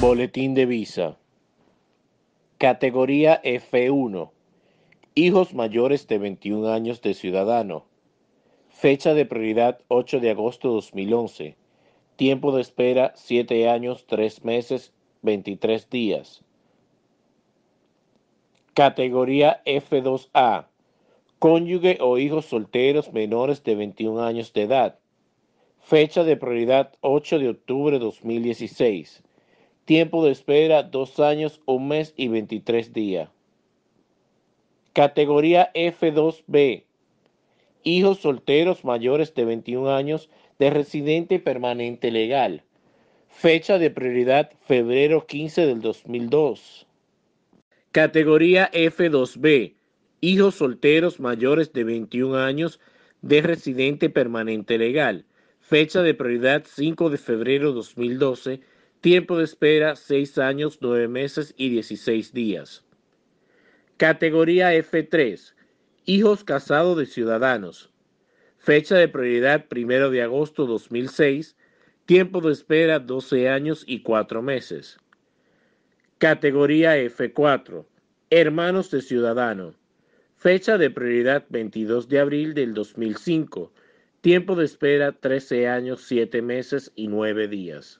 Boletín de visa. Categoría F1. Hijos mayores de 21 años de ciudadano. Fecha de prioridad 8 de agosto de 2011. Tiempo de espera 7 años, 3 meses, 23 días. Categoría F2A. Cónyuge o hijos solteros menores de 21 años de edad. Fecha de prioridad 8 de octubre de 2016 Tiempo de espera, dos años, un mes y 23 días. Categoría F2B. Hijos solteros mayores de 21 años de residente permanente legal. Fecha de prioridad febrero 15 del 2002. Categoría F2B. Hijos solteros mayores de 21 años de residente permanente legal. Fecha de prioridad 5 de febrero 2012 Tiempo de espera, 6 años, 9 meses y 16 días. Categoría F3. Hijos casados de ciudadanos. Fecha de prioridad 1 de agosto 2006. Tiempo de espera 12 años y 4 meses. Categoría F4. Hermanos de ciudadano. Fecha de prioridad 22 de abril del 2005. Tiempo de espera 13 años, 7 meses y 9 días.